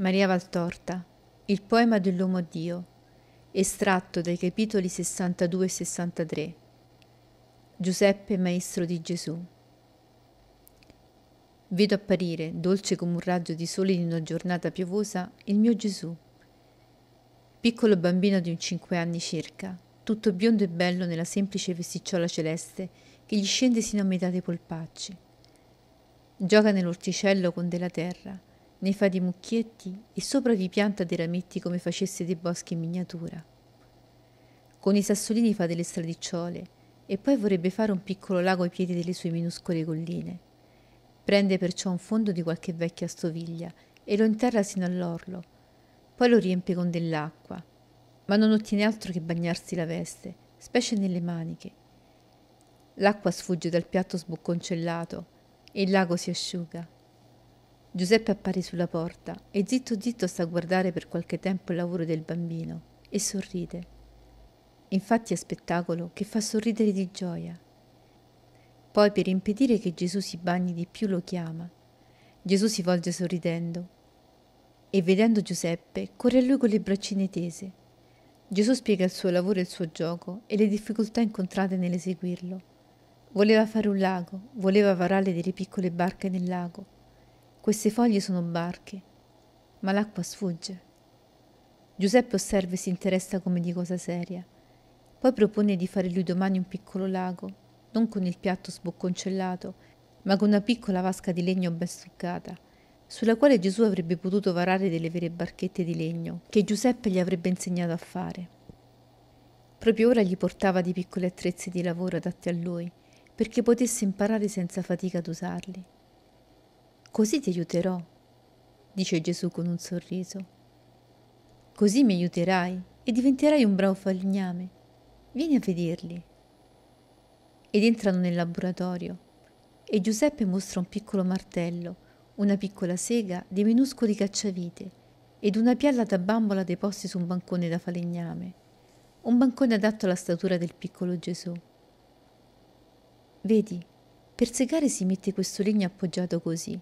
Maria Valtorta, il poema dell'uomo Dio, estratto dai capitoli 62 e 63. Giuseppe, maestro di Gesù. Vedo apparire, dolce come un raggio di sole in una giornata piovosa, il mio Gesù. Piccolo bambino di un cinque anni circa, tutto biondo e bello nella semplice vesticciola celeste che gli scende sino a metà dei polpacci. Gioca nell'orticello con della terra ne fa dei mucchietti e sopra vi pianta dei rametti come facesse dei boschi in miniatura. Con i sassolini fa delle stradicciole e poi vorrebbe fare un piccolo lago ai piedi delle sue minuscole colline. Prende perciò un fondo di qualche vecchia stoviglia e lo interra sino all'orlo, poi lo riempie con dell'acqua, ma non ottiene altro che bagnarsi la veste, specie nelle maniche. L'acqua sfugge dal piatto sbocconcellato e il lago si asciuga. Giuseppe appare sulla porta e zitto zitto sta a guardare per qualche tempo il lavoro del bambino e sorride. Infatti è spettacolo che fa sorridere di gioia. Poi per impedire che Gesù si bagni di più lo chiama. Gesù si volge sorridendo e vedendo Giuseppe corre a lui con le braccine tese. Gesù spiega il suo lavoro e il suo gioco e le difficoltà incontrate nell'eseguirlo. Voleva fare un lago, voleva varare delle piccole barche nel lago queste foglie sono barche, ma l'acqua sfugge. Giuseppe osserva e si interessa come di cosa seria. Poi propone di fare lui domani un piccolo lago, non con il piatto sbocconcellato, ma con una piccola vasca di legno ben stuccata, sulla quale Gesù avrebbe potuto varare delle vere barchette di legno, che Giuseppe gli avrebbe insegnato a fare. Proprio ora gli portava dei piccoli attrezzi di lavoro adatti a lui, perché potesse imparare senza fatica ad usarli. Così ti aiuterò, dice Gesù con un sorriso. Così mi aiuterai e diventerai un bravo falegname. Vieni a vederli. Ed entrano nel laboratorio e Giuseppe mostra un piccolo martello, una piccola sega dei minuscoli cacciavite ed una pialla da bambola deposti su un bancone da falegname, un bancone adatto alla statura del piccolo Gesù. Vedi, per segare si mette questo legno appoggiato così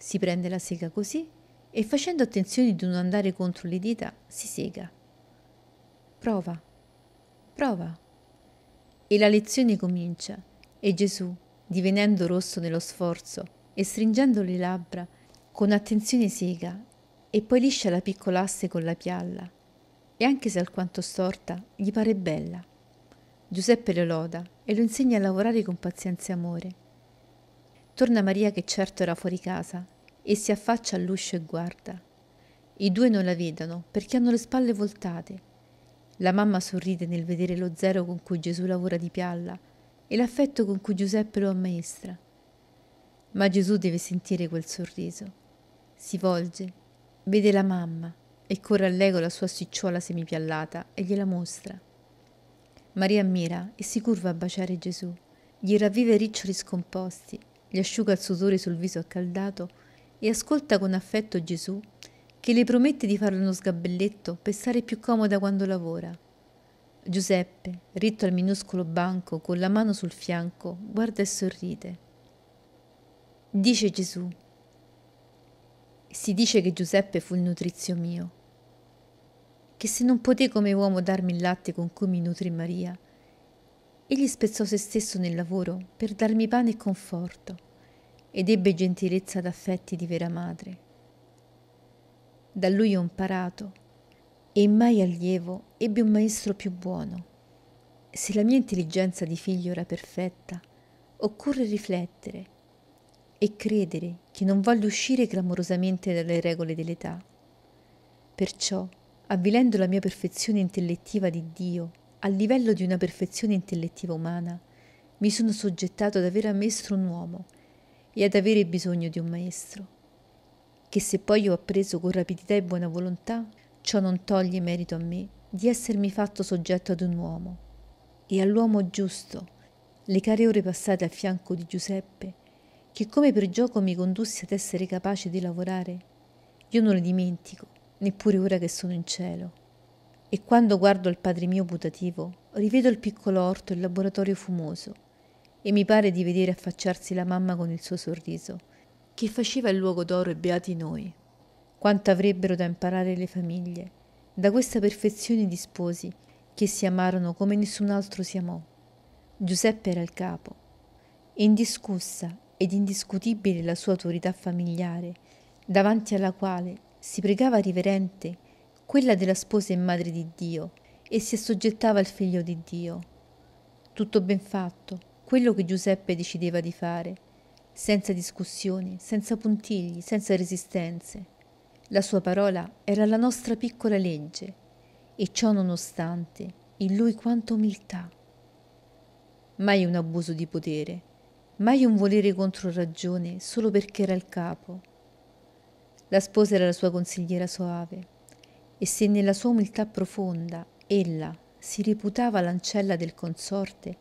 si prende la sega così e facendo attenzione di non andare contro le dita si sega. Prova, prova. E la lezione comincia e Gesù, divenendo rosso nello sforzo e stringendo le labbra, con attenzione sega e poi liscia la piccola asse con la pialla e anche se alquanto storta gli pare bella. Giuseppe lo loda e lo insegna a lavorare con pazienza e amore Torna Maria che certo era fuori casa e si affaccia all'uscio e guarda. I due non la vedono perché hanno le spalle voltate. La mamma sorride nel vedere lo zero con cui Gesù lavora di pialla e l'affetto con cui Giuseppe lo ammaestra. Ma Gesù deve sentire quel sorriso. Si volge, vede la mamma e corre a lei con la sua sticciola semipiallata e gliela mostra. Maria ammira e si curva a baciare Gesù. Gli ravvive i riccioli scomposti gli asciuga il sudore sul viso accaldato e ascolta con affetto Gesù che le promette di farle uno sgabelletto per stare più comoda quando lavora. Giuseppe, ritto al minuscolo banco con la mano sul fianco, guarda e sorride. Dice Gesù. Si dice che Giuseppe fu il nutrizio mio, che se non poté come uomo darmi il latte con cui mi nutri Maria, Egli spezzò se stesso nel lavoro per darmi pane e conforto ed ebbe gentilezza d'affetti di vera madre. Da lui ho imparato e mai allievo ebbe un maestro più buono. Se la mia intelligenza di figlio era perfetta, occorre riflettere e credere che non voglio uscire clamorosamente dalle regole dell'età. Perciò, avvilendo la mia perfezione intellettiva di Dio, al livello di una perfezione intellettiva umana, mi sono soggettato ad avere a maestro un uomo e ad avere bisogno di un maestro, che se poi ho appreso con rapidità e buona volontà, ciò non toglie merito a me di essermi fatto soggetto ad un uomo e all'uomo giusto, le care ore passate a fianco di Giuseppe, che come per gioco mi condusse ad essere capace di lavorare, io non le dimentico, neppure ora che sono in cielo. E quando guardo il padre mio putativo, rivedo il piccolo orto e il laboratorio fumoso, e mi pare di vedere affacciarsi la mamma con il suo sorriso, che faceva il luogo d'oro e beati noi. Quanto avrebbero da imparare le famiglie, da questa perfezione di sposi che si amarono come nessun altro si amò. Giuseppe era il capo. Indiscussa ed indiscutibile la sua autorità familiare, davanti alla quale si pregava riverente quella della sposa e madre di Dio, e si assoggettava al figlio di Dio. Tutto ben fatto, quello che Giuseppe decideva di fare, senza discussioni, senza puntigli, senza resistenze. La sua parola era la nostra piccola legge, e ciò nonostante, in lui quanta umiltà. Mai un abuso di potere, mai un volere contro ragione solo perché era il capo. La sposa era la sua consigliera soave, e se nella sua umiltà profonda ella si reputava l'ancella del consorte,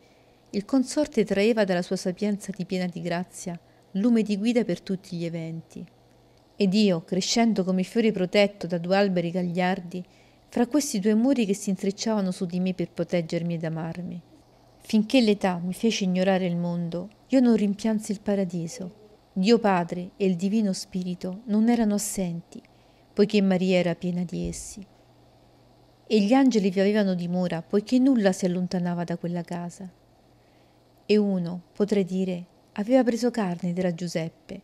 il consorte traeva dalla sua sapienza di piena di grazia lume di guida per tutti gli eventi. Ed io, crescendo come fiore protetto da due alberi gagliardi, fra questi due muri che si intrecciavano su di me per proteggermi ed amarmi. Finché l'età mi fece ignorare il mondo, io non rimpiansi il paradiso. Dio Padre e il Divino Spirito non erano assenti, poiché Maria era piena di essi. E gli angeli vi avevano dimora, poiché nulla si allontanava da quella casa. E uno, potrei dire, aveva preso carne ed era Giuseppe,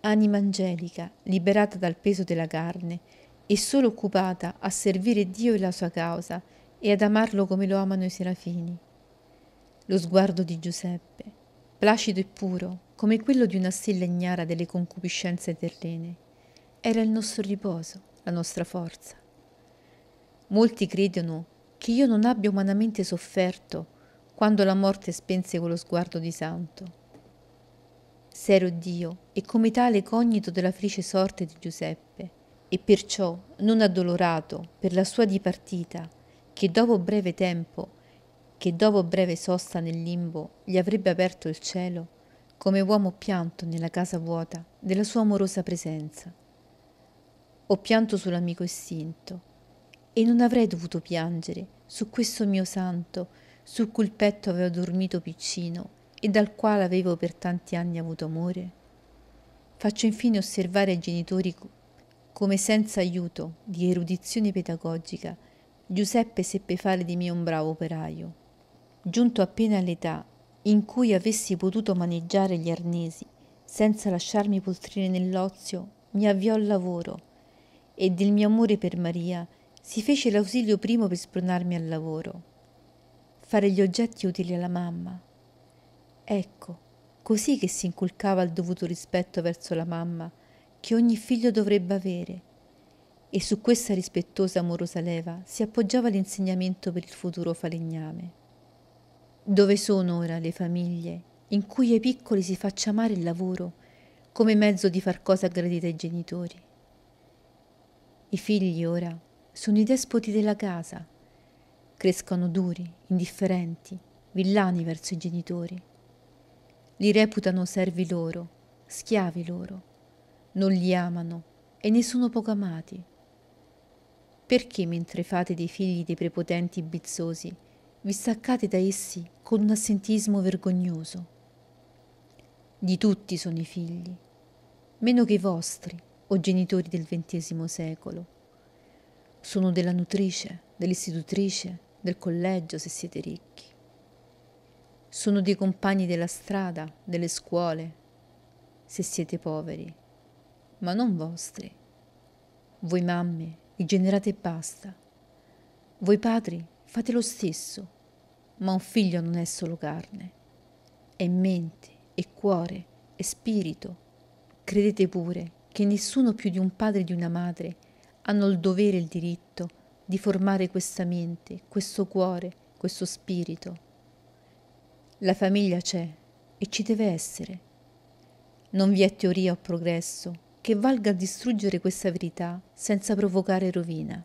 anima angelica, liberata dal peso della carne, e solo occupata a servire Dio e la sua causa e ad amarlo come lo amano i serafini. Lo sguardo di Giuseppe, placido e puro, come quello di una stella ignara delle concupiscenze terrene era il nostro riposo, la nostra forza. Molti credono che io non abbia umanamente sofferto quando la morte spense quello sguardo di santo. Se ero Dio e come tale cognito della felice sorte di Giuseppe, e perciò non addolorato per la sua dipartita, che dopo breve tempo, che dopo breve sosta nel limbo, gli avrebbe aperto il cielo, come uomo pianto nella casa vuota della sua amorosa presenza. Ho pianto sull'amico estinto e non avrei dovuto piangere su questo mio santo, sul cui petto avevo dormito piccino e dal quale avevo per tanti anni avuto amore. Faccio infine osservare ai genitori come senza aiuto di erudizione pedagogica Giuseppe seppe fare di me un bravo operaio. Giunto appena all'età in cui avessi potuto maneggiare gli arnesi senza lasciarmi poltrire nell'ozio, mi avviò al lavoro e del mio amore per Maria si fece l'ausilio primo per spronarmi al lavoro. Fare gli oggetti utili alla mamma. Ecco, così che si inculcava il dovuto rispetto verso la mamma che ogni figlio dovrebbe avere. E su questa rispettosa amorosa leva si appoggiava l'insegnamento per il futuro falegname. Dove sono ora le famiglie in cui ai piccoli si faccia amare il lavoro come mezzo di far cosa gradita ai genitori? I figli ora sono i despoti della casa. Crescono duri, indifferenti, villani verso i genitori. Li reputano servi loro, schiavi loro. Non li amano e ne sono poco amati. Perché mentre fate dei figli dei prepotenti bizzosi, vi staccate da essi con un assentismo vergognoso? Di tutti sono i figli, meno che i vostri o genitori del XX secolo sono della nutrice, dell'istitutrice, del collegio se siete ricchi. Sono dei compagni della strada, delle scuole, se siete poveri, ma non vostri. Voi mamme, li generate e basta. Voi padri, fate lo stesso, ma un figlio non è solo carne, è mente, è cuore, è spirito. Credete pure che nessuno più di un padre e di una madre hanno il dovere e il diritto di formare questa mente, questo cuore, questo spirito. La famiglia c'è e ci deve essere. Non vi è teoria o progresso che valga a distruggere questa verità senza provocare rovina.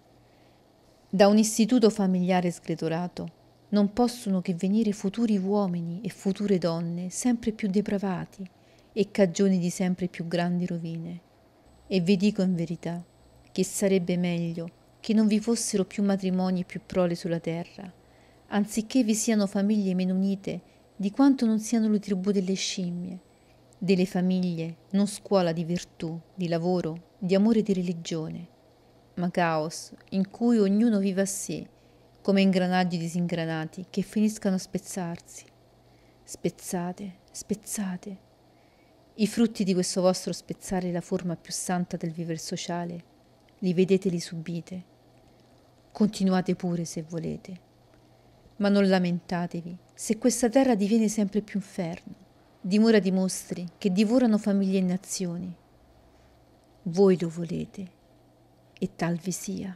Da un istituto familiare sgretolato non possono che venire futuri uomini e future donne sempre più depravati e cagioni di sempre più grandi rovine. E vi dico in verità, che sarebbe meglio che non vi fossero più matrimoni e più prole sulla terra, anziché vi siano famiglie meno unite di quanto non siano le tribù delle scimmie, delle famiglie non scuola di virtù, di lavoro, di amore e di religione, ma caos in cui ognuno viva a sé, come ingranaggi disingranati che finiscano a spezzarsi. Spezzate, spezzate. I frutti di questo vostro spezzare la forma più santa del vivere sociale li vedete, li subite. Continuate pure se volete, ma non lamentatevi se questa terra diviene sempre più inferno, dimora di mostri che divorano famiglie e nazioni. Voi lo volete, e tal vi sia.